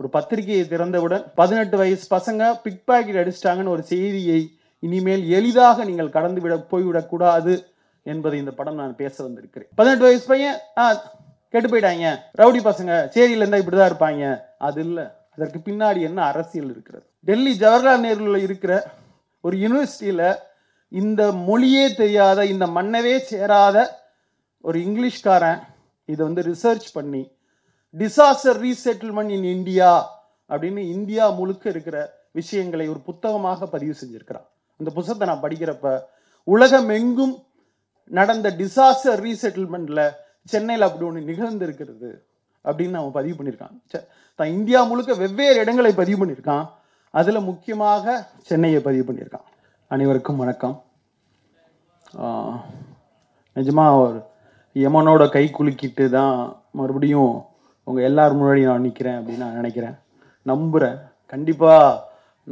ஒரு பத்திரிகையை திறந்தவுடன் பதினெட்டு வயசு பசங்க பிக் பாக்கெட் அடிச்சிட்டாங்கன்னு ஒரு செய்தியை இனிமேல் எளிதாக நீங்கள் கடந்து விட போய்விடக்கூடாது என்பதை இந்த படம் நான் பேச வந்திருக்கிறேன் பதினெட்டு வயசு பையன் கெட்டு போயிட்டாங்க ரவுடி பசங்க சேரியில இருந்தால் இப்படி தான் இருப்பாங்க அது இல்லை அதற்கு பின்னாடி என்ன அரசியல் இருக்கிறது டெல்லி ஜவஹர்லால் நேருல இருக்கிற ஒரு யூனிவர்சிட்டியில இந்த மொழியே தெரியாத இந்த மண்ணவே சேராத ஒரு இங்கிலீஷ்காரன் இதை வந்து ரிசர்ச் பண்ணி டிசாஸ்டர் ரீசெட்டில்மெண்ட் இன் இந்தியா அப்படின்னு இந்தியா முழுக்க இருக்கிற விஷயங்களை ஒரு புத்தகமாக பதிவு செஞ்சிருக்கிறார் அந்த புத்தகத்தை நான் படிக்கிறப்ப உலகம் எங்கும் நடந்த டிசாஸ்டர் ரீசெட்டில்மெண்ட்ல சென்னையில் அப்படி ஒன்று நிகழ்ந்திருக்கிறது அப்படின்னு அவன் பதிவு பண்ணியிருக்கான் தான் இந்தியா முழுக்க வெவ்வேறு இடங்களை பதிவு பண்ணியிருக்கான் அதில் முக்கியமாக சென்னையை பதிவு பண்ணியிருக்கான் அனைவருக்கும் வணக்கம் நிஜமாக ஒரு யமனோட கை குலுக்கிட்டு தான் மறுபடியும் உங்கள் எல்லார் முன்னாடி நான் நிற்கிறேன் அப்படின்னு நான் நினைக்கிறேன் நம்புகிறேன் கண்டிப்பாக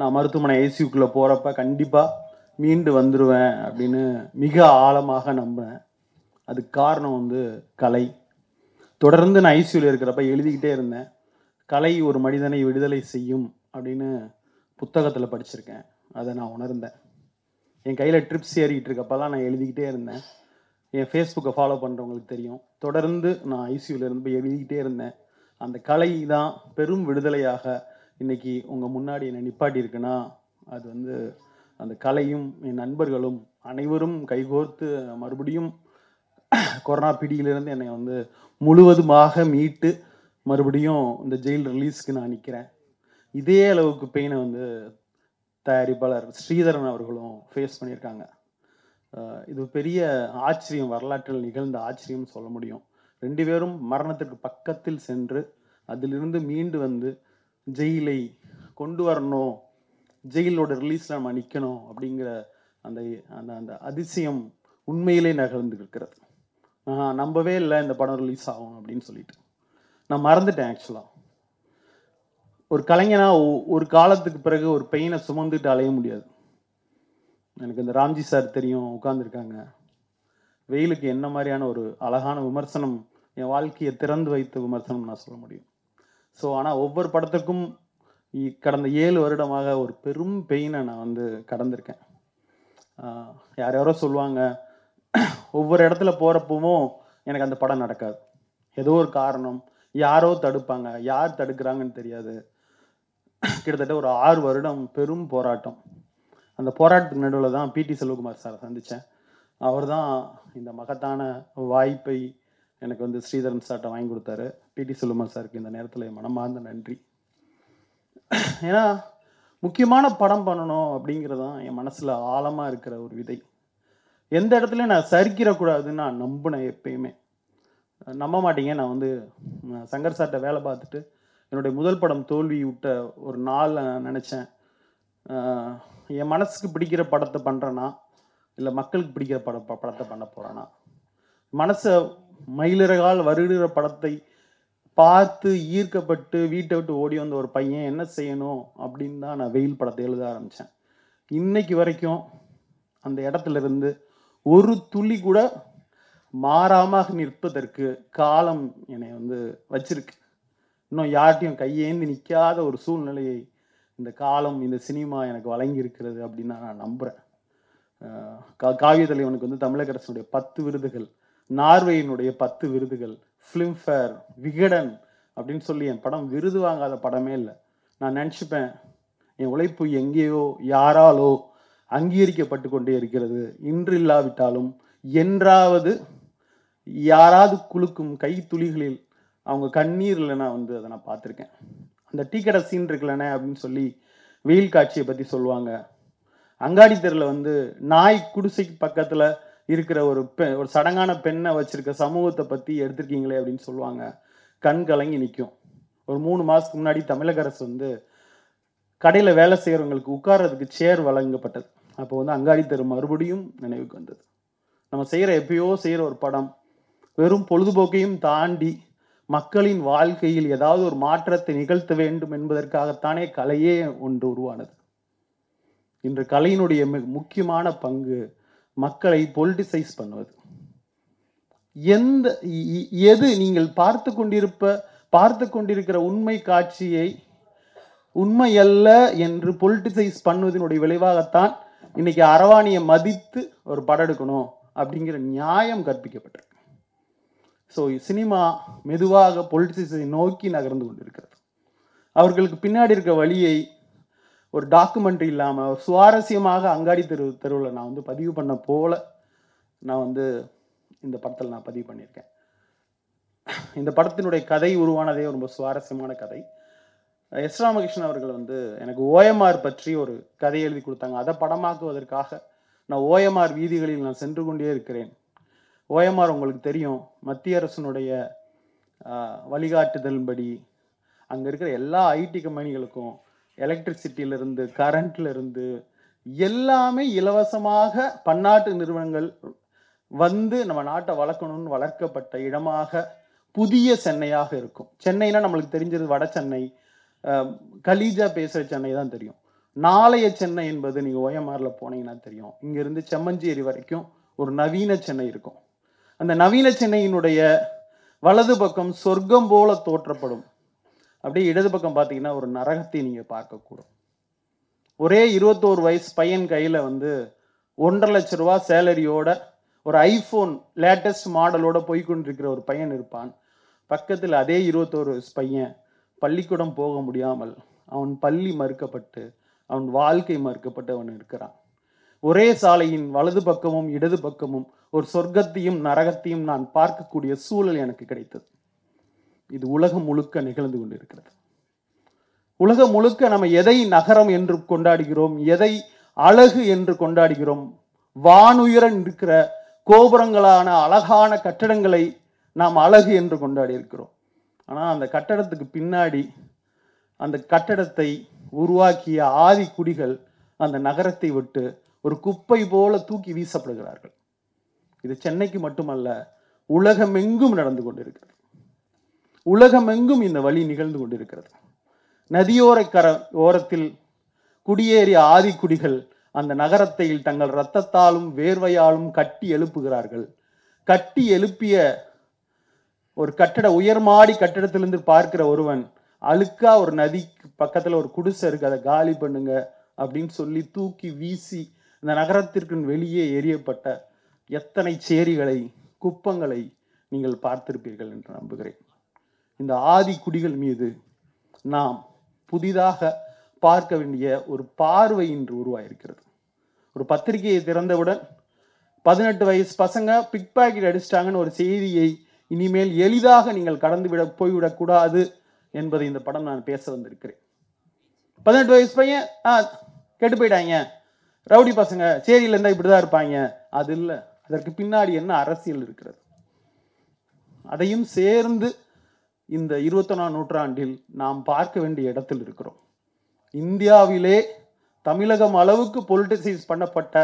நான் மருத்துவமனை ஐசியூக்குள்ளே போகிறப்ப கண்டிப்பாக மீண்டு வந்துடுவேன் அப்படின்னு மிக ஆழமாக நம்புகிறேன் அதுக்கு காரணம் வந்து கலை தொடர்ந்து நான் ஐசியூவில் இருக்கிறப்ப எழுதிக்கிட்டே இருந்தேன் கலை ஒரு மனிதனை விடுதலை செய்யும் அப்படின்னு புத்தகத்தில் படிச்சிருக்கேன் அதை நான் உணர்ந்தேன் என் கையில் ட்ரிப்ஸ் ஏறிக்கிட்டு இருக்கப்பெல்லாம் நான் எழுதிக்கிட்டே இருந்தேன் என் ஃபேஸ்புக்கை ஃபாலோ பண்ணுறவங்களுக்கு தெரியும் தொடர்ந்து நான் ஐசியூவில் இருந்து போய் எழுதிக்கிட்டே இருந்தேன் அந்த கலை தான் பெரும் விடுதலையாக இன்னைக்கு உங்கள் முன்னாடி என்னை நிப்பாட்டி இருக்குன்னா அது வந்து அந்த கலையும் என் நண்பர்களும் அனைவரும் கைகோர்த்து மறுபடியும் கொரோனா பிடியிலிருந்து என்னை வந்து முழுவதுமாக மீட்டு மறுபடியும் இந்த ஜெயில் ரிலீஸ்க்கு நான் நிற்கிறேன் இதே அளவுக்கு பெயினை வந்து தயாரிப்பாளர் ஸ்ரீதரன் அவர்களும் ஃபேஸ் பண்ணியிருக்காங்க இது பெரிய ஆச்சரியம் வரலாற்றில் நிகழ்ந்த ஆச்சரியம்னு சொல்ல முடியும் ரெண்டு பேரும் மரணத்திற்கு பக்கத்தில் சென்று அதிலிருந்து மீண்டு வந்து ஜெயிலை கொண்டு வரணும் ஜெயிலோட ரிலீஸில் நம்ம நிற்கணும் அப்படிங்கிற அந்த அந்த அந்த அதிசயம் உண்மையிலே நகர்ந்து இருக்கிறது நான் நம்பவே இல்லை இந்த படம் ரிலீஸ் ஆகும் அப்படின்னு சொல்லிட்டு நான் மறந்துட்டேன் ஆக்சுவலாக ஒரு கலைஞனாக ஒரு காலத்துக்கு பிறகு ஒரு பெயினை சுமந்துட்டு அலைய முடியாது எனக்கு இந்த ராம்ஜி சார் தெரியும் உட்காந்துருக்காங்க வெயிலுக்கு என்ன மாதிரியான ஒரு அழகான விமர்சனம் என் வாழ்க்கையை திறந்து வைத்த விமர்சனம் நான் சொல்ல முடியும் ஸோ ஆனால் ஒவ்வொரு படத்துக்கும் கடந்த ஏழு வருடமாக ஒரு பெரும் பெயினை நான் வந்து கடந்திருக்கேன் யார் யாரோ சொல்லுவாங்க ஒவ்வொரு இடத்துல போகிறப்பவும் எனக்கு அந்த படம் நடக்காது ஏதோ ஒரு காரணம் யாரோ தடுப்பாங்க யார் தடுக்கிறாங்கன்னு தெரியாது கிட்டத்தட்ட ஒரு ஆறு வருடம் பெரும் போராட்டம் அந்த போராட்டத்துக்கு நடுவில் தான் பிடி செல்வகுமார் சாரை சந்தித்தேன் அவர் தான் இந்த மகத்தான வாய்ப்பை எனக்கு வந்து ஸ்ரீதரன் சார்ட்டை வாங்கி கொடுத்தாரு டிடி சுலுமல் சாருக்கு இந்த நேரத்தில் மனமார்ந்த நன்றி ஏன்னா முக்கியமான படம் பண்ணணும் அப்படிங்கிறது தான் என் மனசில் ஆழமாக இருக்கிற ஒரு விதை எந்த இடத்துலையும் நான் சரிக்கிறக்கூடாதுன்னு நான் நம்பினேன் எப்பயுமே நம்ப மாட்டீங்க நான் வந்து சங்கர் சார்ட்ட வேலை பார்த்துட்டு என்னுடைய முதல் படம் தோல்வி விட்ட ஒரு நாள் நினச்சேன் என் மனசுக்கு பிடிக்கிற படத்தை பண்ணுறேன்னா இல்லை மக்களுக்கு பிடிக்கிற படம் படத்தை பண்ண போகிறேன்னா மனசை மயிலிறகால் வருகிற படத்தை பார்த்து ஈர்க்கப்பட்டு வீட்டை விட்டு ஓடி வந்த ஒரு பையன் என்ன செய்யணும் அப்படின்னு தான் நான் வெயில் படத்தை எழுத ஆரம்பித்தேன் இன்னைக்கு வரைக்கும் அந்த இடத்துல இருந்து ஒரு துளி கூட மாறாமல் நிற்பதற்கு காலம் என்னை வந்து வச்சிருக்கு இன்னும் யார்ட்டையும் கையேந்து நிற்காத ஒரு சூழ்நிலையை இந்த காலம் இந்த சினிமா எனக்கு வழங்கியிருக்கிறது அப்படின்னு நான் நம்புகிறேன் காவிய தலைவனுக்கு வந்து தமிழகரசனுடைய பத்து விருதுகள் நார்வேயினுடைய பத்து விருதுகள் ஃபிலிம்ஃபேர் விகடன் அப்படின்னு சொல்லி என் படம் விருது வாங்காத படமே இல்லை நான் நினச்சிப்பேன் என் உழைப்பு எங்கேயோ யாராலோ அங்கீகரிக்கப்பட்டு கொண்டே இருக்கிறது இன்றில்லாவிட்டாலும் என்றாவது யாராவது குலுக்கும் கை துளிகளில் அவங்க கண்ணீர் இல்லைன்னா வந்து அதை நான் பார்த்துருக்கேன் அந்த டீ கடை சீன் இருக்கலனே அப்படின்னு சொல்லி வெயில் காட்சியை பற்றி சொல்லுவாங்க அங்காடி தெருவில் வந்து நாய் குடிசைக்கு பக்கத்தில் இருக்கிற ஒரு பெண் ஒரு சடங்கான பெண்ணை வச்சிருக்க சமூகத்தை பத்தி எடுத்திருக்கீங்களே அப்படின்னு சொல்லுவாங்க கண் கலங்கி நிற்கும் ஒரு மூணு மாதத்துக்கு முன்னாடி தமிழக அரசு வந்து கடையில் வேலை செய்கிறவங்களுக்கு உட்கார்றதுக்கு சேர் வழங்கப்பட்டது அப்போ வந்து அங்காடி தரும் மறுபடியும் நினைவுக்கு வந்தது நம்ம செய்கிற எப்பயோ செய்கிற ஒரு படம் வெறும் பொழுதுபோக்கையும் தாண்டி மக்களின் வாழ்க்கையில் ஏதாவது ஒரு மாற்றத்தை நிகழ்த்த வேண்டும் என்பதற்காகத்தானே கலையே ஒன்று உருவானது இன்று கலையினுடைய முக்கியமான பங்கு மக்களை பொலிட்டிசைஸ் பண்ணுவது எந்த எது நீங்கள் பார்த்து கொண்டிருப்ப பார்த்து கொண்டிருக்கிற உண்மை காட்சியை உண்மை அல்ல என்று பொலிட்டிசைஸ் பண்ணுவதனுடைய விளைவாகத்தான் இன்னைக்கு அரவாணியை மதித்து ஒரு படம் எடுக்கணும் அப்படிங்கிற நியாயம் கற்பிக்கப்பட்டிருக்கு ஸோ சினிமா மெதுவாக பொலிட்டிசைஸை நோக்கி நகர்ந்து கொண்டிருக்கிறது அவர்களுக்கு பின்னாடி இருக்க வழியை ஒரு டாக்குமெண்ட்ரி இல்லாமல் ஒரு சுவாரஸ்யமாக அங்காடி தெரு தெருவில் நான் வந்து பதிவு பண்ண போல நான் வந்து இந்த படத்தில் நான் பதிவு பண்ணியிருக்கேன் இந்த படத்தினுடைய கதை உருவானதே ரொம்ப சுவாரஸ்யமான கதை எஸ் ராமகிருஷ்ணன் அவர்கள் வந்து எனக்கு ஓஎம்ஆர் பற்றி ஒரு கதை எழுதி கொடுத்தாங்க அதை படமாக்குவதற்காக நான் ஓஎம்ஆர் வீதிகளில் நான் சென்று கொண்டே இருக்கிறேன் ஓஎம்ஆர் உங்களுக்கு தெரியும் மத்திய அரசனுடைய வழிகாட்டுதலின்படி அங்கே இருக்கிற எல்லா ஐடி கம்பெனிகளுக்கும் எலக்ட்ரிசிட்டியிலிருந்து இருந்து எல்லாமே இலவசமாக பன்னாட்டு நிறுவனங்கள் வந்து நம்ம நாட்டை வளர்க்கணும்னு வளர்க்கப்பட்ட இடமாக புதிய சென்னையாக இருக்கும் சென்னைனா நம்மளுக்கு தெரிஞ்சது வட சென்னை கலீஜா பேசுகிற சென்னை தான் தெரியும் நாளைய சென்னை என்பது நீங்கள் ஓயமாரில் போனீங்கன்னா தெரியும் இங்கேருந்து செம்மஞ்சேரி வரைக்கும் ஒரு நவீன சென்னை இருக்கும் அந்த நவீன சென்னையினுடைய வலது பக்கம் சொர்க்கம் போல தோற்றப்படும் அப்படியே இடது பக்கம் பார்த்தீங்கன்னா ஒரு நரகத்தை நீங்கள் பார்க்கக்கூடும் ஒரே இருபத்தோரு வயசு பையன் கையில் வந்து ஒன்றரை லட்ச ரூபா சேலரியோட ஒரு ஐஃபோன் லேட்டஸ்ட் மாடலோட போய்கொண்டிருக்கிற ஒரு பையன் இருப்பான் பக்கத்தில் அதே இருபத்தோரு வயசு பையன் பள்ளிக்கூடம் போக முடியாமல் அவன் பள்ளி மறுக்கப்பட்டு அவன் வாழ்க்கை மறுக்கப்பட்டு அவன் இருக்கிறான் ஒரே சாலையின் வலது பக்கமும் இடது பக்கமும் ஒரு சொர்க்கத்தையும் நரகத்தையும் நான் பார்க்கக்கூடிய சூழல் எனக்கு கிடைத்தது இது உலகம் முழுக்க நிகழ்ந்து கொண்டிருக்கிறது உலகம் முழுக்க நம்ம எதை நகரம் என்று கொண்டாடுகிறோம் எதை அழகு என்று கொண்டாடுகிறோம் வானுயரன் இருக்கிற கோபுரங்களான அழகான கட்டடங்களை நாம் அழகு என்று கொண்டாடி இருக்கிறோம் ஆனால் அந்த கட்டடத்துக்கு பின்னாடி அந்த கட்டடத்தை உருவாக்கிய ஆதி குடிகள் அந்த நகரத்தை விட்டு ஒரு குப்பை போல தூக்கி வீசப்படுகிறார்கள் இது சென்னைக்கு மட்டுமல்ல உலகமெங்கும் நடந்து கொண்டிருக்கிறது உலகமெங்கும் இந்த வழி நிகழ்ந்து கொண்டிருக்கிறது நதியோர கர ஓரத்தில் குடியேறிய ஆதிக்குடிகள் அந்த நகரத்தை தங்கள் இரத்தத்தாலும் வேர்வையாலும் கட்டி எழுப்புகிறார்கள் கட்டி எழுப்பிய ஒரு கட்டட உயர்மாடி கட்டடத்திலிருந்து பார்க்கிற ஒருவன் அழுக்கா ஒரு நதிக்கு பக்கத்தில் ஒரு குடிசை இருக்கு அதை காலி பண்ணுங்க அப்படின்னு சொல்லி தூக்கி வீசி இந்த நகரத்திற்கு வெளியே எரியப்பட்ட எத்தனை சேரிகளை குப்பங்களை நீங்கள் பார்த்திருப்பீர்கள் என்று நம்புகிறேன் இந்த ஆதி குடிகள் மீது நாம் புதிதாக பார்க்க வேண்டிய ஒரு பார்வை இன்று உருவாயிருக்கிறது ஒரு பத்திரிகையை திறந்தவுடன் பதினெட்டு வயசு பசங்க பிக் பாக்கெட் அடிச்சிட்டாங்கன்னு ஒரு செய்தியை இனிமேல் எளிதாக நீங்கள் கடந்து விட போய்விடக்கூடாது என்பதை இந்த படம் நான் பேச வந்திருக்கிறேன் பதினெட்டு வயசு பையன் ஆ கெட்டு போயிட்டாங்க ரவுடி பசங்க சேரியில் இருந்தால் இப்படி தான் இருப்பாங்க அது இல்லை அதற்கு பின்னாடி என்ன அரசியல் இருக்கிறது அதையும் சேர்ந்து இந்த இருபத்தொன்னாம் நூற்றாண்டில் நாம் பார்க்க வேண்டிய இடத்தில் இருக்கிறோம் இந்தியாவிலே தமிழகம் அளவுக்கு பொலிட்டிசைஸ் பண்ணப்பட்ட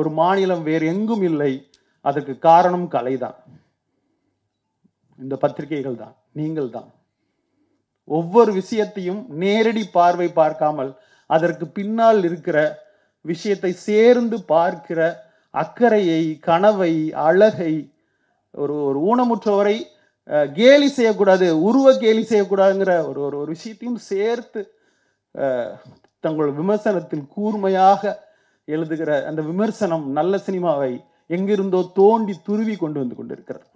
ஒரு மாநிலம் வேறு எங்கும் இல்லை அதற்கு காரணம் கலைதான் இந்த பத்திரிகைகள் தான் நீங்கள் தான் ஒவ்வொரு விஷயத்தையும் நேரடி பார்வை பார்க்காமல் அதற்கு பின்னால் இருக்கிற விஷயத்தை சேர்ந்து பார்க்கிற அக்கறையை கனவை அழகை ஒரு ஒரு ஊனமுற்றவரை கேலி செய்யக்கூடாது உருவ கேலி செய்யக்கூடாதுங்கிற ஒரு ஒரு ஒரு விஷயத்தையும் சேர்த்து தங்களோட விமர்சனத்தில் கூர்மையாக எழுதுகிற அந்த விமர்சனம் நல்ல சினிமாவை எங்கிருந்தோ தோண்டி துருவி கொண்டு வந்து கொண்டிருக்கிறது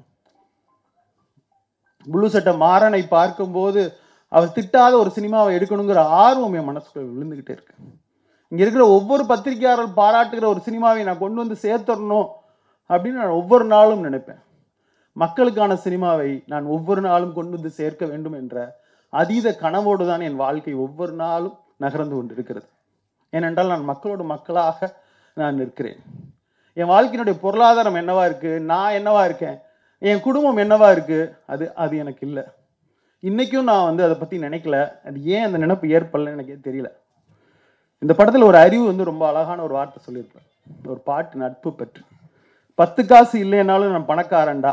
புள்ளு சட்ட மாறனை பார்க்கும்போது அவர் திட்டாத ஒரு சினிமாவை எடுக்கணுங்கிற ஆர்வம் என் மனசுக்குள்ள விழுந்துகிட்டே இருக்கு இங்க இருக்கிற ஒவ்வொரு பத்திரிகையாளர் பாராட்டுகிற ஒரு சினிமாவை நான் கொண்டு வந்து சேர்த்துடணும் அப்படின்னு நான் ஒவ்வொரு நாளும் நினைப்பேன் மக்களுக்கான சினிமாவை நான் ஒவ்வொரு நாளும் கொண்டு வந்து சேர்க்க வேண்டும் என்ற அதீத கனவோடு தான் என் வாழ்க்கை ஒவ்வொரு நாளும் நகர்ந்து கொண்டிருக்கிறது ஏனென்றால் நான் மக்களோட மக்களாக நான் நிற்கிறேன் என் வாழ்க்கையினுடைய பொருளாதாரம் என்னவா இருக்கு நான் என்னவா இருக்கேன் என் குடும்பம் என்னவா இருக்கு அது அது எனக்கு இல்லை இன்னைக்கும் நான் வந்து அதை பத்தி நினைக்கல அது ஏன் அந்த நினைப்பு ஏற்படலன்னு எனக்கே தெரியல இந்த படத்துல ஒரு அறிவு வந்து ரொம்ப அழகான ஒரு வார்த்தை சொல்லியிருப்பேன் ஒரு பாட்டு நட்பு பெற்று பத்து காசு இல்லைன்னாலும் நான் பணக்காரன்டா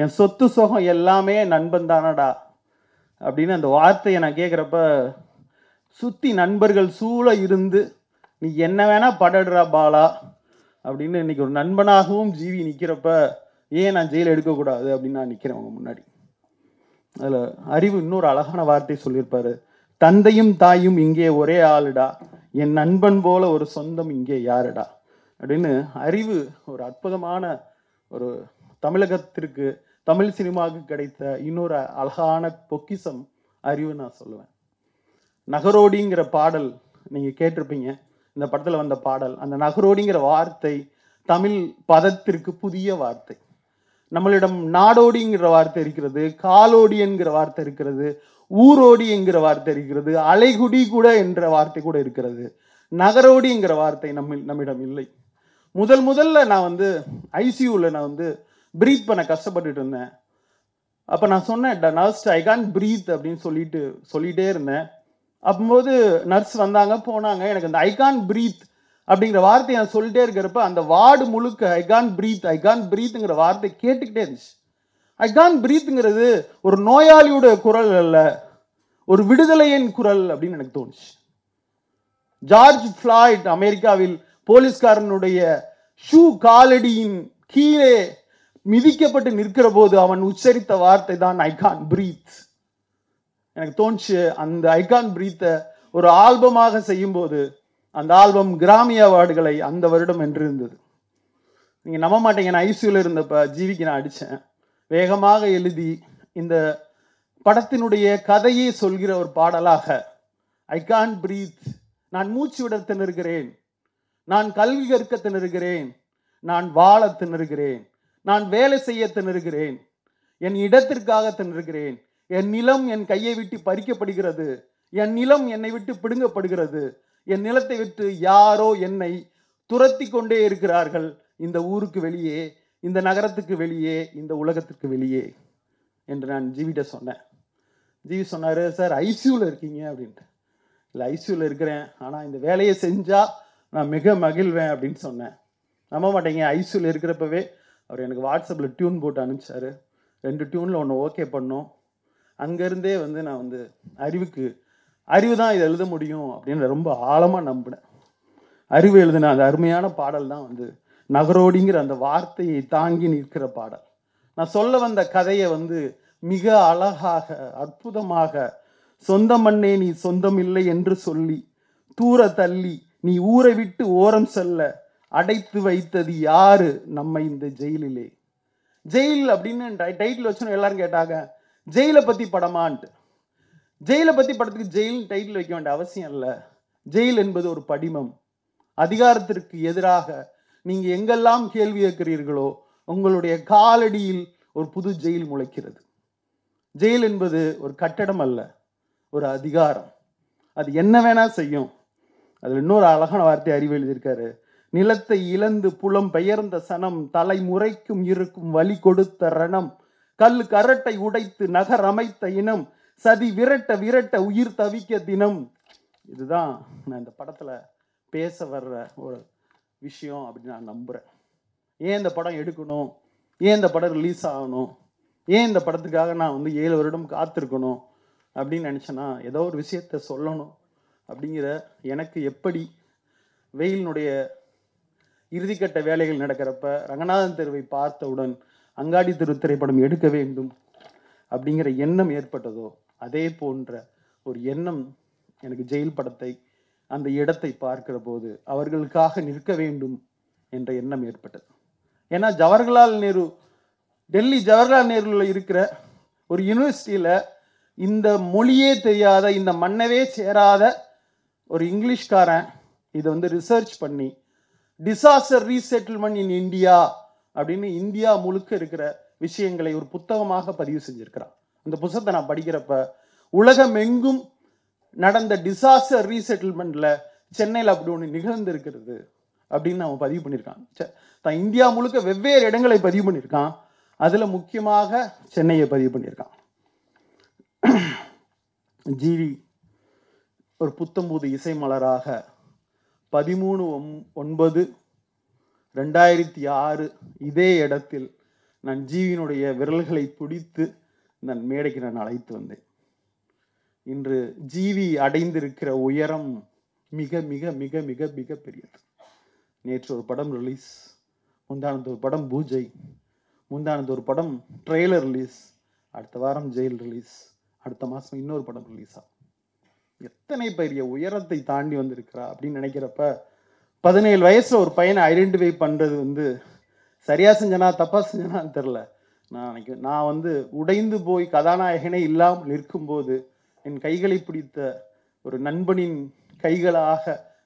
என் சொத்து சுகம் எல்லாமே நண்பன் தானடா அப்படின்னு அந்த வார்த்தையை நான் கேட்குறப்ப சுற்றி நண்பர்கள் சூழ இருந்து நீ என்ன வேணால் படடுறா பாலா அப்படின்னு இன்னைக்கு ஒரு நண்பனாகவும் ஜீவி நிற்கிறப்ப ஏன் நான் ஜெயில் எடுக்கக்கூடாது அப்படின்னு நான் நிற்கிறேன் அவங்க முன்னாடி அதில் அறிவு இன்னொரு அழகான வார்த்தை சொல்லியிருப்பார் தந்தையும் தாயும் இங்கே ஒரே ஆளுடா என் நண்பன் போல ஒரு சொந்தம் இங்கே யாருடா அப்படின்னு அறிவு ஒரு அற்புதமான ஒரு தமிழகத்திற்கு தமிழ் சினிமாவுக்கு கிடைத்த இன்னொரு அழகான பொக்கிசம் அறிவு நான் சொல்லுவேன் நகரோடிங்கிற பாடல் நீங்க கேட்டிருப்பீங்க இந்த படத்துல வந்த பாடல் அந்த நகரோடிங்கிற வார்த்தை தமிழ் பதத்திற்கு புதிய வார்த்தை நம்மளிடம் நாடோடிங்கிற வார்த்தை இருக்கிறது காலோடி என்கிற வார்த்தை இருக்கிறது ஊரோடி என்கிற வார்த்தை இருக்கிறது அலைகுடி கூட என்ற வார்த்தை கூட இருக்கிறது நகரோடிங்கிற வார்த்தை நம்ம நம்மிடம் இல்லை முதல் முதல்ல நான் வந்து ஐசியூவில் நான் வந்து ப்ரீத் பண்ண கஷ்டப்பட்டுட்டு இருந்தேன் அப்போ நான் சொன்னேன் நர்ஸ் ஐ கான் ப்ரீத் அப்படின்னு சொல்லிட்டு சொல்லிகிட்டே இருந்தேன் அப்போது நர்ஸ் வந்தாங்க போனாங்க எனக்கு அந்த ஐ கான் ப்ரீத் அப்படிங்கிற வார்த்தையை நான் சொல்லிட்டே இருக்கிறப்ப அந்த வார்டு முழுக்க I can breathe I can ப்ரீத்துங்கிற வார்த்தை கேட்டுக்கிட்டே இருந்துச்சு ஐ கான் ப்ரீத்துங்கிறது ஒரு நோயாளியோட குரல் அல்ல ஒரு விடுதலையின் குரல் அப்படின்னு எனக்கு தோணுச்சு ஜார்ஜ் ஃப்ளாய்ட் அமெரிக்காவில் போலீஸ்காரனுடைய ஷூ காலடியின் கீழே மிதிக்கப்பட்டு நிற்கிற போது அவன் உச்சரித்த வார்த்தை தான் ஐகான் பிரீத் எனக்கு தோணுச்சு அந்த ஐகான் பிரீத்த ஒரு ஆல்பமாக செய்யும்போது அந்த ஆல்பம் கிராமிய அவார்டுகளை அந்த வருடம் என்று இருந்தது நீங்கள் நம்ப மாட்டேங்க நான் ஐசியூவில் இருந்தப்ப ஜீவிக்கு நான் அடித்தேன் வேகமாக எழுதி இந்த படத்தினுடைய கதையை சொல்கிற ஒரு பாடலாக ஐ கான் பிரீத் நான் மூச்சு விட திணறுகிறேன் நான் கல்வி கற்க திணறுகிறேன் நான் வாழ திணறுகிறேன் நான் வேலை செய்ய திணறுகிறேன் என் இடத்திற்காக திணறுகிறேன் என் நிலம் என் கையை விட்டு பறிக்கப்படுகிறது என் நிலம் என்னை விட்டு பிடுங்கப்படுகிறது என் நிலத்தை விட்டு யாரோ என்னை துரத்தி கொண்டே இருக்கிறார்கள் இந்த ஊருக்கு வெளியே இந்த நகரத்துக்கு வெளியே இந்த உலகத்துக்கு வெளியே என்று நான் ஜீவிட்ட சொன்னேன் ஜீவி சொன்னார் சார் ஐசியூவில் இருக்கீங்க அப்படின்ட்டு இல்லை ஐசியூவில் இருக்கிறேன் ஆனால் இந்த வேலையை செஞ்சால் நான் மிக மகிழ்வேன் அப்படின்னு சொன்னேன் நம்ப மாட்டேங்க ஐசியூவில் இருக்கிறப்பவே அவர் எனக்கு வாட்ஸ்அப்பில் டியூன் போட்டு அனுப்பிச்சார் ரெண்டு டியூனில் ஒன்று ஓகே பண்ணோம் அங்கேருந்தே வந்து நான் வந்து அறிவுக்கு அறிவு தான் இதை எழுத முடியும் அப்படின்னு ரொம்ப ஆழமாக நம்பினேன் அறிவு எழுதின அந்த அருமையான பாடல் தான் வந்து நகரோடிங்கிற அந்த வார்த்தையை தாங்கி நிற்கிற பாடல் நான் சொல்ல வந்த கதையை வந்து மிக அழகாக அற்புதமாக சொந்த மண்ணே நீ சொந்தம் இல்லை என்று சொல்லி தூர தள்ளி நீ ஊரை விட்டு ஓரம் செல்ல அடைத்து வைத்தது யாரு நம்ம இந்த ஜெயிலிலே ஜெயில் அப்படின்னு டைட்டில் வச்சு எல்லாரும் கேட்டாங்க ஜெயிலை பற்றி படமான்ட்டு ஜெயிலை பற்றி படத்துக்கு ஜெயில் டைட்டில் வைக்க வேண்டிய அவசியம் இல்லை ஜெயில் என்பது ஒரு படிமம் அதிகாரத்திற்கு எதிராக நீங்கள் எங்கெல்லாம் கேள்வி கேட்கிறீர்களோ உங்களுடைய காலடியில் ஒரு புது ஜெயில் முளைக்கிறது ஜெயில் என்பது ஒரு கட்டடம் அல்ல ஒரு அதிகாரம் அது என்ன வேணா செய்யும் அதில் இன்னொரு அழகான வார்த்தை அறிவு எழுதியிருக்காரு நிலத்தை இழந்து புலம் பெயர்ந்த சனம் தலைமுறைக்கும் இருக்கும் வழி கொடுத்த ரணம் கல் கரட்டை உடைத்து நகர் அமைத்த இனம் சதி விரட்ட விரட்ட உயிர் தவிக்க தினம் இதுதான் நான் இந்த படத்துல பேச வர்ற ஒரு விஷயம் அப்படின்னு நான் நம்புறேன் ஏன் இந்த படம் எடுக்கணும் ஏன் இந்த படம் ரிலீஸ் ஆகணும் ஏன் இந்த படத்துக்காக நான் வந்து ஏழு வருடம் காத்திருக்கணும் அப்படின்னு நினச்சேன்னா ஏதோ ஒரு விஷயத்த சொல்லணும் அப்படிங்கிற எனக்கு எப்படி வெயிலினுடைய இறுதிக்கட்ட வேலைகள் நடக்கிறப்ப ரங்கநாதன் தெருவை பார்த்தவுடன் அங்காடி தெரு திரைப்படம் எடுக்க வேண்டும் அப்படிங்கிற எண்ணம் ஏற்பட்டதோ அதே போன்ற ஒரு எண்ணம் எனக்கு ஜெயில் படத்தை அந்த இடத்தை பார்க்கிற போது அவர்களுக்காக நிற்க வேண்டும் என்ற எண்ணம் ஏற்பட்டது ஏன்னா ஜவஹர்லால் நேரு டெல்லி ஜவஹர்லால் நேருவில் இருக்கிற ஒரு யூனிவர்சிட்டியில் இந்த மொழியே தெரியாத இந்த மண்ணவே சேராத ஒரு இங்கிலீஷ்காரன் இதை வந்து ரிசர்ச் பண்ணி டிசாஸ்டர் ரீசெட்டில்மெண்ட் இன் இந்தியா அப்படின்னு இந்தியா முழுக்க இருக்கிற விஷயங்களை ஒரு புத்தகமாக பதிவு செஞ்சிருக்கிறார் அந்த புத்தகத்தை நான் படிக்கிறப்ப உலகம் எங்கும் நடந்த டிசாஸ்டர் ரீசெட்டில்மெண்ட்ல சென்னையில் அப்படி ஒன்று நிகழ்ந்திருக்கிறது அப்படின்னு அவன் பதிவு பண்ணியிருக்கான் தான் இந்தியா முழுக்க வெவ்வேறு இடங்களை பதிவு பண்ணியிருக்கான் அதில் முக்கியமாக சென்னையை பதிவு பண்ணியிருக்கான் ஜிவி ஒரு புத்தம்பூது இசை மலராக பதிமூணு ஒன்பது ரெண்டாயிரத்தி ஆறு இதே இடத்தில் நான் ஜீவியினுடைய விரல்களை பிடித்து நான் மேடைக்கு நான் அழைத்து வந்தேன் இன்று ஜீவி அடைந்திருக்கிற உயரம் மிக மிக மிக மிக மிக பெரியது நேற்று ஒரு படம் ரிலீஸ் முந்தானது ஒரு படம் பூஜை முந்தானது ஒரு படம் ட்ரெய்லர் ரிலீஸ் அடுத்த வாரம் ஜெயில் ரிலீஸ் அடுத்த மாதம் இன்னொரு படம் ரிலீஸ் ஆகும் எத்தனை பெரிய உயரத்தை தாண்டி வந்திருக்கிறா அப்படின்னு நினைக்கிறப்ப பதினேழு வயசுல ஒரு பையனை ஐடென்டிஃபை பண்ணுறது வந்து சரியாக செஞ்சனா தப்பாக செஞ்சனான்னு தெரில நான் அன்னைக்கு நான் வந்து உடைந்து போய் கதாநாயகனே இல்லாமல் நிற்கும்போது என் கைகளை பிடித்த ஒரு நண்பனின் கைகளாக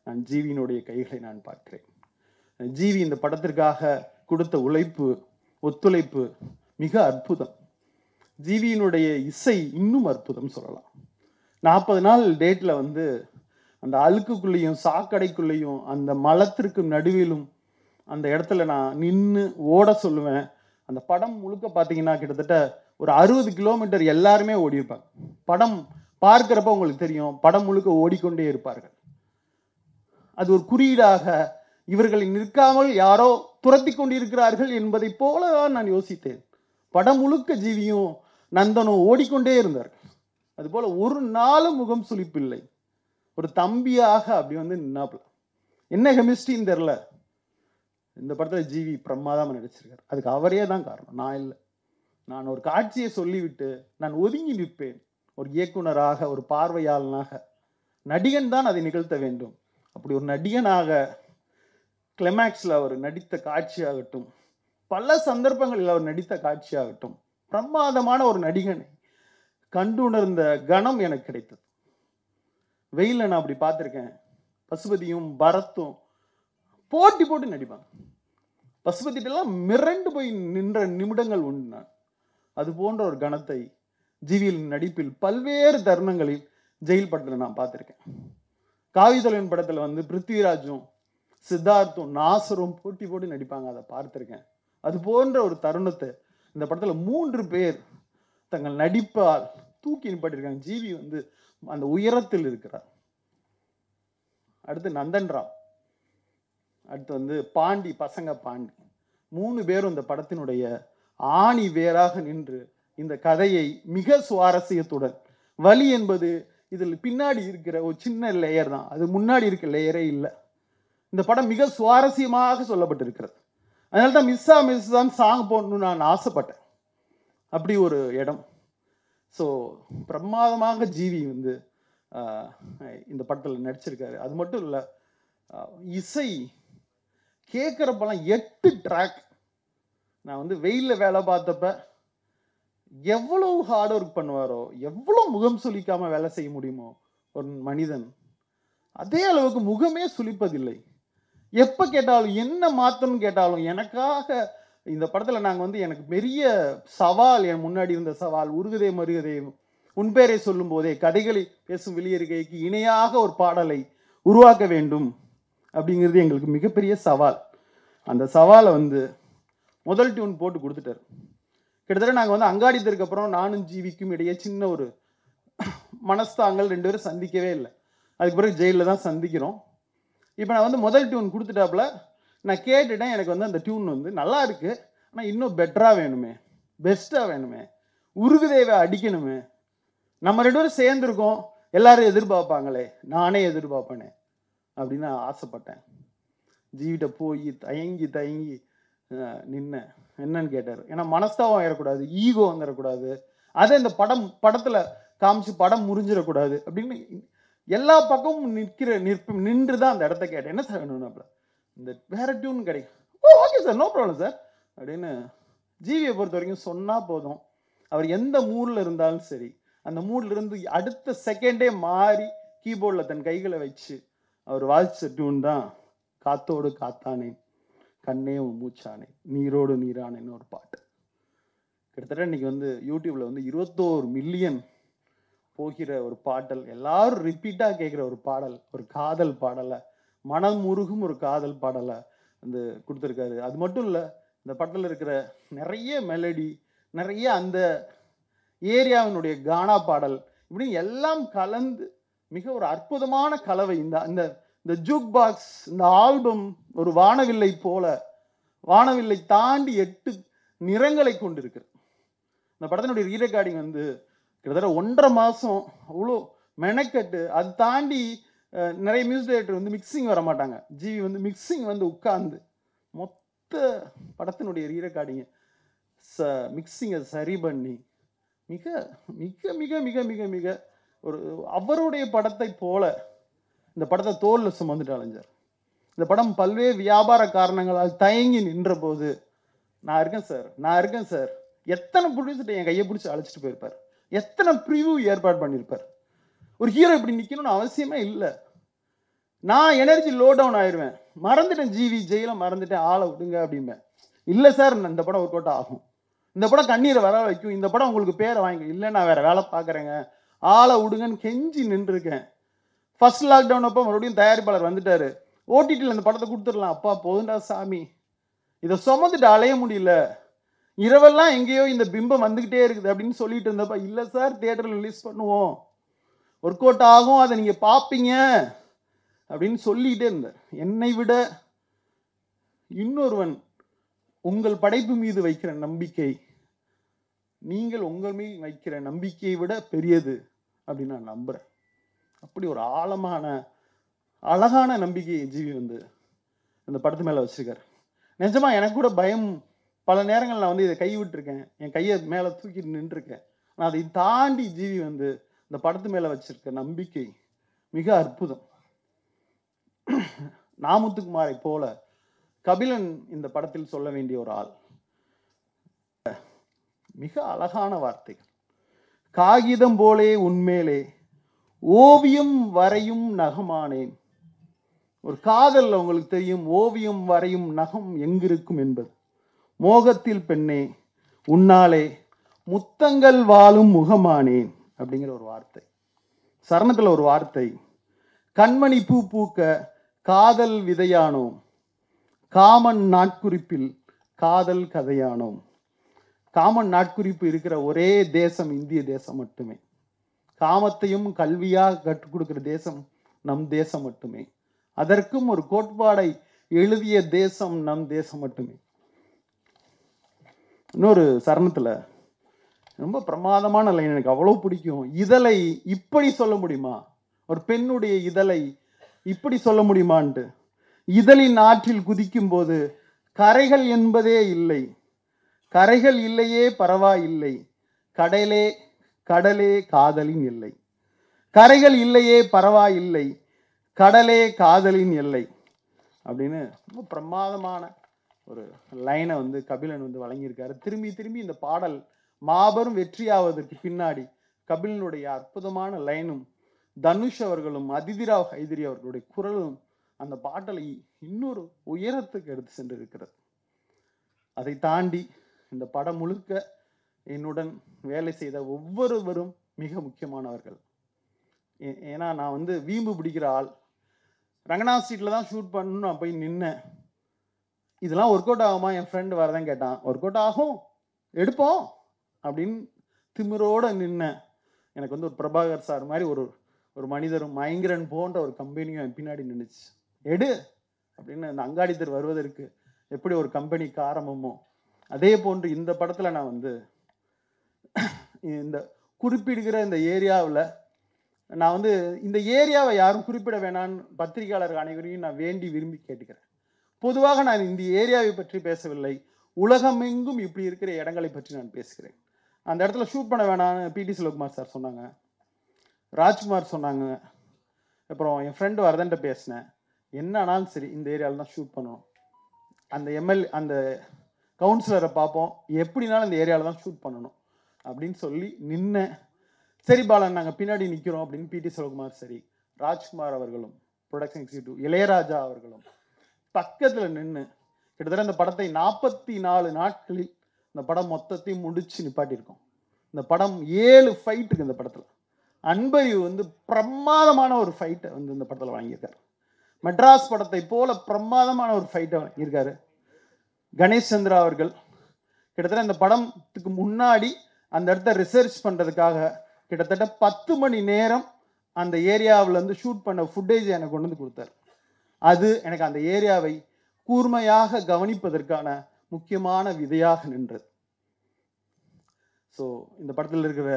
நான் ஜீவியினுடைய கைகளை நான் பார்க்கிறேன் ஜீவி இந்த படத்திற்காக கொடுத்த உழைப்பு ஒத்துழைப்பு மிக அற்புதம் ஜீவியினுடைய இசை இன்னும் அற்புதம் சொல்லலாம் நாற்பது நாள் டேட்டில் வந்து அந்த அழுக்குக்குள்ளேயும் சாக்கடைக்குள்ளேயும் அந்த மலத்திற்கு நடுவிலும் அந்த இடத்துல நான் நின்று ஓட சொல்லுவேன் அந்த படம் முழுக்க பார்த்தீங்கன்னா கிட்டத்தட்ட ஒரு அறுபது கிலோமீட்டர் எல்லாருமே ஓடியிருப்பாங்க படம் பார்க்கிறப்ப உங்களுக்கு தெரியும் படம் முழுக்க ஓடிக்கொண்டே இருப்பார்கள் அது ஒரு குறியீடாக இவர்களை நிற்காமல் யாரோ துரத்தி கொண்டிருக்கிறார்கள் என்பதை போலதான் நான் யோசித்தேன் படம் முழுக்க ஜீவியும் நந்தனும் ஓடிக்கொண்டே இருந்தார்கள் அதுபோல் ஒரு நாளும் முகம் இல்லை ஒரு தம்பியாக அப்படி வந்து நின்னாப்புல என்ன கெமிஸ்ட்ரின்னு தெரில இந்த படத்தில் ஜிவி பிரம்மாதாம நடிச்சிருக்காரு அதுக்கு அவரே தான் காரணம் நான் இல்லை நான் ஒரு காட்சியை சொல்லிவிட்டு நான் ஒதுங்கி நிற்பேன் ஒரு இயக்குனராக ஒரு பார்வையாளனாக நடிகன் தான் அதை நிகழ்த்த வேண்டும் அப்படி ஒரு நடிகனாக கிளைமேக்ஸில் அவர் நடித்த காட்சியாகட்டும் பல சந்தர்ப்பங்களில் அவர் நடித்த காட்சியாகட்டும் பிரமாதமான ஒரு நடிகன் கண்டுணர்ந்த கணம் எனக்கு கிடைத்தது வெயில நான் அப்படி பார்த்துருக்கேன் பசுபதியும் பரத்தும் போட்டி போட்டு நடிப்பாங்க பசுபதிட்டெல்லாம் மிரண்டு போய் நின்ற நிமிடங்கள் உண்டு நான் அது போன்ற ஒரு கணத்தை ஜிவியில் நடிப்பில் பல்வேறு தருணங்களில் ஜெயில் படத்தில் நான் பார்த்துருக்கேன் காவிதலன் படத்தில் வந்து பிருத்விராஜும் சித்தார்த்தும் நாசரும் போட்டி போட்டு நடிப்பாங்க அதை பார்த்துருக்கேன் அது போன்ற ஒரு தருணத்தை இந்த படத்தில் மூன்று பேர் தங்கள் நடிப்பால் தூக்கி நிப்பாட்டிருக்காங்க ஜிவி வந்து அந்த உயரத்தில் இருக்கிறார் அடுத்து நந்தன்ராம் அடுத்து வந்து பாண்டி பசங்க பாண்டி மூணு பேரும் இந்த படத்தினுடைய ஆணி வேராக நின்று இந்த கதையை மிக சுவாரஸ்யத்துடன் வலி என்பது இதில் பின்னாடி இருக்கிற ஒரு சின்ன லேயர் தான் அது முன்னாடி இருக்க லேயரே இல்லை இந்த படம் மிக சுவாரஸ்யமாக சொல்லப்பட்டிருக்கிறது அதனால தான் மிஸ்ஸா மிஸ் தான் சாங் போடணும்னு நான் ஆசைப்பட்டேன் அப்படி ஒரு இடம் ஸோ பிரமாதமாக ஜீவி வந்து இந்த படத்தில் நடிச்சிருக்காரு அது மட்டும் இல்லை இசை கேட்குறப்பெல்லாம் எட்டு ட்ராக் நான் வந்து வெயிலில் வேலை பார்த்தப்ப எவ்வளவு ஹார்ட் ஒர்க் பண்ணுவாரோ எவ்வளோ முகம் சுழிக்காமல் வேலை செய்ய முடியுமோ ஒரு மனிதன் அதே அளவுக்கு முகமே சுழிப்பதில்லை எப்போ கேட்டாலும் என்ன மாற்றணும்னு கேட்டாலும் எனக்காக இந்த படத்தில் நாங்கள் வந்து எனக்கு பெரிய சவால் என் முன்னாடி இருந்த சவால் உருகுதே மருகதே உன்பேரை சொல்லும் போதே கதைகளை பேசும் வெளியறிக்கைக்கு இணையாக ஒரு பாடலை உருவாக்க வேண்டும் அப்படிங்கிறது எங்களுக்கு மிகப்பெரிய சவால் அந்த சவாலை வந்து முதல் டியூன் போட்டு கொடுத்துட்டார் கிட்டத்தட்ட நாங்கள் வந்து அங்காடித்ததுக்கு அப்புறம் நானும் ஜீவிக்கும் இடையே சின்ன ஒரு மனஸ்தாங்கள் ரெண்டு பேரும் சந்திக்கவே இல்லை அதுக்கு பிறகு ஜெயிலில் தான் சந்திக்கிறோம் இப்போ நான் வந்து முதல் டியூன் கொடுத்துட்டாப்புல நான் கேட்டுட்டேன் எனக்கு வந்து அந்த டியூன் வந்து நல்லா இருக்கு ஆனால் இன்னும் பெட்டராக வேணுமே பெஸ்ட்டாக வேணுமே உருகுதேவை அடிக்கணுமே நம்ம ரெண்டு பேரும் சேர்ந்துருக்கோம் எல்லாரும் எதிர்பார்ப்பாங்களே நானே எதிர்பார்ப்பேனே அப்படின்னு நான் ஆசைப்பட்டேன் ஜீவிட்ட போய் தயங்கி தயங்கி நின்னேன் என்னன்னு கேட்டார் ஏன்னா மனஸ்தாபம் ஏறக்கூடாது ஈகோ வந்துடக்கூடாது அதை இந்த படம் படத்தில் காமிச்சு படம் முறிஞ்சிடக்கூடாது அப்படின்னு எல்லா பக்கமும் நிற்கிற நிற்ப நின்று தான் அந்த இடத்த கேட்டேன் என்ன சார் வேணும் இந்த வேற டியூன் கிடைக்கும் oh okay sir no problem sir அப்படின்னு ஜீவியை பொறுத்த வரைக்கும் சொன்னால் போதும் அவர் எந்த மூடில் இருந்தாலும் சரி அந்த மூடில் இருந்து அடுத்த செகண்டே மாறி கீபோர்டில் தன் கைகளை வச்சு அவர் வாசிச்ச டியூன் தான் காத்தோடு காத்தானேன் கண்ணே மூச்சானேன் நீரோடு நீரானேன்னு ஒரு பாட்டு கிட்டத்தட்ட இன்னைக்கு வந்து யூடியூப்பில் வந்து இருபத்தோரு மில்லியன் போகிற ஒரு பாடல் எல்லாரும் ரிப்பீட்டாக கேட்குற ஒரு பாடல் ஒரு காதல் பாடலை மனம் முருகும் ஒரு காதல் பாடலை வந்து கொடுத்துருக்காரு அது மட்டும் இல்லை இந்த படத்தில் இருக்கிற நிறைய மெலடி நிறைய அந்த ஏரியாவினுடைய கானா பாடல் இப்படி எல்லாம் கலந்து மிக ஒரு அற்புதமான கலவை இந்த அந்த இந்த ஜூக் பாக்ஸ் இந்த ஆல்பம் ஒரு வானவில்லை போல வானவில்லை தாண்டி எட்டு நிறங்களை கொண்டிருக்கு இந்த படத்தினுடைய ரெக்கார்டிங் வந்து கிட்டத்தட்ட ஒன்றரை மாதம் அவ்வளோ மெனக்கட்டு அது தாண்டி நிறைய மியூசிக் டைரக்டர் வந்து மிக்சிங் வர மாட்டாங்க ஜிவி வந்து மிக்சிங் வந்து உட்காந்து மொத்த படத்தினுடைய ரீ ச மிக்சிங்கை சரி பண்ணி மிக மிக மிக மிக மிக மிக ஒரு அவருடைய படத்தை போல இந்த படத்தை தோலில் சுமந்துட்டு அலைஞ்சார் இந்த படம் பல்வேறு வியாபார காரணங்களால் தயங்கி நின்ற போது நான் இருக்கேன் சார் நான் இருக்கேன் சார் எத்தனை ப்ரொடியூசர்கிட்ட என் கையை பிடிச்சி அழைச்சிட்டு போயிருப்பார் எத்தனை பிரிவு ஏற்பாடு பண்ணியிருப்பார் ஒரு ஹீரோ இப்படி நிற்கணும்னு அவசியமே இல்லை நான் எனர்ஜி லோ டவுன் ஆயிடுவேன் மறந்துட்டேன் ஜிவி ஜெயில மறந்துட்டேன் ஆளை விடுங்க அப்படிம்பேன் இல்லை சார் இந்த படம் ஒரு கோட்டை ஆகும் இந்த படம் கண்ணீரை வர வைக்கும் இந்த படம் உங்களுக்கு பேரை வாங்கி இல்லை நான் வேற வேலை பார்க்குறேங்க ஆளை விடுங்கன்னு கெஞ்சி நின்றுருக்கேன் ஃபர்ஸ்ட் லாக்டவுன் அப்போ மறுபடியும் தயாரிப்பாளர் வந்துட்டாரு ஓடிடியில் அந்த படத்தை கொடுத்துடலாம் அப்பா போதுண்டா சாமி இதை சுமந்துட்டு அலைய முடியல இரவெல்லாம் எங்கேயோ இந்த பிம்பம் வந்துக்கிட்டே இருக்குது அப்படின்னு சொல்லிட்டு இருந்தப்ப இல்லை சார் தேட்டரில் ரிலீஸ் பண்ணுவோம் ஒர்க் அவுட் ஆகும் அதை நீங்கள் பார்ப்பீங்க அப்படின்னு சொல்லிகிட்டே இருந்தார் என்னை விட இன்னொருவன் உங்கள் படைப்பு மீது வைக்கிற நம்பிக்கை நீங்கள் உங்கள் மீது வைக்கிற நம்பிக்கையை விட பெரியது அப்படின்னு நான் நம்புகிறேன் அப்படி ஒரு ஆழமான அழகான நம்பிக்கை ஜீவி வந்து இந்த படத்து மேலே வச்சுருக்காரு நிஜமா எனக்கு கூட பயம் பல நேரங்கள் நான் வந்து இதை கை விட்டுருக்கேன் என் கையை மேலே தூக்கி நின்றுருக்கேன் ஆனால் அதை தாண்டி ஜீவி வந்து இந்த படத்து மேலே வச்சுருக்க நம்பிக்கை மிக அற்புதம் நாமுத்துக்குமாரை போல கபிலன் இந்த படத்தில் சொல்ல வேண்டிய ஒரு ஆள் மிக அழகான வார்த்தைகள் காகிதம் போலே உண்மேலே ஓவியம் வரையும் நகமானேன் ஒரு காதல் அவங்களுக்கு தெரியும் ஓவியம் வரையும் நகம் எங்கிருக்கும் என்பது மோகத்தில் பெண்ணே உன்னாலே முத்தங்கள் வாழும் முகமானேன் அப்படிங்கிற ஒரு வார்த்தை சரணத்தில் ஒரு வார்த்தை கண்மணி பூ பூக்க காதல் விதையானோம் காமன் நாட்குறிப்பில் காதல் கதையானோம் காமன் நாட்குறிப்பு இருக்கிற ஒரே தேசம் இந்திய தேசம் மட்டுமே காமத்தையும் கல்வியாக கற்றுக் கொடுக்கிற தேசம் நம் தேசம் மட்டுமே அதற்கும் ஒரு கோட்பாடை எழுதிய தேசம் நம் தேசம் மட்டுமே இன்னொரு சரணத்தில் ரொம்ப பிரமாதமான லைன் எனக்கு அவ்வளோ பிடிக்கும் இதழை இப்படி சொல்ல முடியுமா ஒரு பெண்ணுடைய இதழை இப்படி சொல்ல முடியுமான்ட்டு இதழின் ஆற்றில் குதிக்கும் போது கரைகள் என்பதே இல்லை கரைகள் இல்லையே பரவாயில்லை கடலே கடலே காதலின் இல்லை கரைகள் இல்லையே பரவாயில்லை கடலே காதலின் இல்லை அப்படின்னு ரொம்ப பிரமாதமான ஒரு லைனை வந்து கபிலன் வந்து வழங்கியிருக்காரு திரும்பி திரும்பி இந்த பாடல் மாபெரும் வெற்றியாவதற்கு பின்னாடி கபிலனுடைய அற்புதமான லைனும் தனுஷ் அவர்களும் அதிதிராவ் ஹைதிரி அவர்களுடைய குரலும் அந்த பாட்டலை இன்னொரு உயரத்துக்கு எடுத்து சென்று இருக்கிறது அதை தாண்டி இந்த படம் முழுக்க என்னுடன் வேலை செய்த ஒவ்வொருவரும் மிக முக்கியமானவர்கள் ஏன்னா நான் வந்து வீம்பு பிடிக்கிற ஆள் ரங்கநாத் ஸ்ட்ரீட்டில் தான் ஷூட் பண்ணணும் நான் போய் நின்னேன் இதெல்லாம் ஒர்க் அவுட் ஆகுமா என் ஃப்ரெண்டு வரதான் கேட்டான் ஒர்க் அவுட் ஆகும் எடுப்போம் அப்படின்னு திமிரோட நின்னேன் எனக்கு வந்து ஒரு பிரபாகர் சார் மாதிரி ஒரு ஒரு மனிதரும் மயங்கரன் போன்ற ஒரு கம்பெனியும் பின்னாடி நின்றுச்சு எடு அப்படின்னு அந்த அங்காடித்தர் வருவதற்கு எப்படி ஒரு கம்பெனிக்கு ஆரம்பமோ அதே போன்று இந்த படத்தில் நான் வந்து இந்த குறிப்பிடுகிற இந்த ஏரியாவில் நான் வந்து இந்த ஏரியாவை யாரும் குறிப்பிட வேணான்னு பத்திரிகையாளர்கள் அனைவரையும் நான் வேண்டி விரும்பி கேட்டுக்கிறேன் பொதுவாக நான் இந்த ஏரியாவை பற்றி பேசவில்லை உலகமெங்கும் இப்படி இருக்கிற இடங்களை பற்றி நான் பேசுகிறேன் அந்த இடத்துல ஷூட் பண்ண வேணான்னு பிடி சிவகுமார் சார் சொன்னாங்க ராஜ்குமார் சொன்னாங்க அப்புறம் என் ஃப்ரெண்டு வரதன்ட்ட பேசினேன் என்ன ஆனாலும் சரி இந்த ஏரியாவில் தான் ஷூட் பண்ணணும் அந்த எம்எல்ஏ அந்த கவுன்சிலரை பார்ப்போம் எப்படினாலும் அந்த ஏரியாவில் தான் ஷூட் பண்ணணும் அப்படின்னு சொல்லி நின்னேன் சரி பாலன் நாங்கள் பின்னாடி நிற்கிறோம் அப்படின்னு பிடி சிவகுமார் சரி ராஜ்குமார் அவர்களும் ப்ரொடக்ஷன் எக்ஸிக்யூட்டிவ் இளையராஜா அவர்களும் பக்கத்தில் நின்று கிட்டத்தட்ட இந்த படத்தை நாற்பத்தி நாலு நாட்களில் இந்த படம் மொத்தத்தையும் முடிச்சு நிப்பாட்டியிருக்கோம் இந்த படம் ஏழு ஃபைட்டுக்கு இந்த படத்தில் அன்பை வந்து பிரமாதமான ஒரு ஃபைட்டை வந்து இந்த படத்தில் வாங்கியிருக்காரு மெட்ராஸ் படத்தை போல பிரமாதமான ஒரு ஃபைட்டை வாங்கியிருக்காரு கணேஷ் சந்திரா அவர்கள் கிட்டத்தட்ட இந்த படத்துக்கு முன்னாடி அந்த இடத்த ரிசர்ச் பண்ணுறதுக்காக கிட்டத்தட்ட பத்து மணி நேரம் அந்த ஏரியாவிலேருந்து ஷூட் பண்ண ஃபுட்டேஜ் எனக்கு கொண்டு வந்து கொடுத்தார் அது எனக்கு அந்த ஏரியாவை கூர்மையாக கவனிப்பதற்கான முக்கியமான விதையாக நின்றது ஸோ இந்த படத்தில் இருக்கிற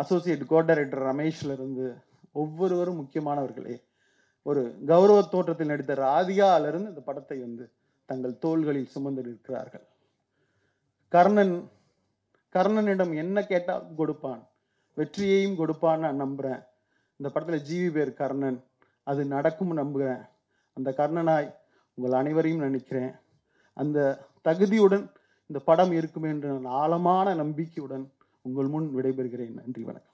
அசோசியேட் கோ டைரக்டர் ரமேஷ்ல இருந்து ஒவ்வொருவரும் முக்கியமானவர்களே ஒரு கௌரவ தோற்றத்தில் நடித்த ராதிகாலிருந்து இந்த படத்தை வந்து தங்கள் தோள்களில் சுமந்து நிற்கிறார்கள் கர்ணன் கர்ணனிடம் என்ன கேட்டால் கொடுப்பான் வெற்றியையும் கொடுப்பான்னு நான் நம்புகிறேன் இந்த படத்தில் ஜீவி பேர் கர்ணன் அது நடக்கும் நம்புகிறேன் அந்த கர்ணனாய் உங்கள் அனைவரையும் நினைக்கிறேன் அந்த தகுதியுடன் இந்த படம் இருக்குமே நான் ஆழமான நம்பிக்கையுடன் உங்கள் முன் விடைபெறுகிறேன் நன்றி வணக்கம்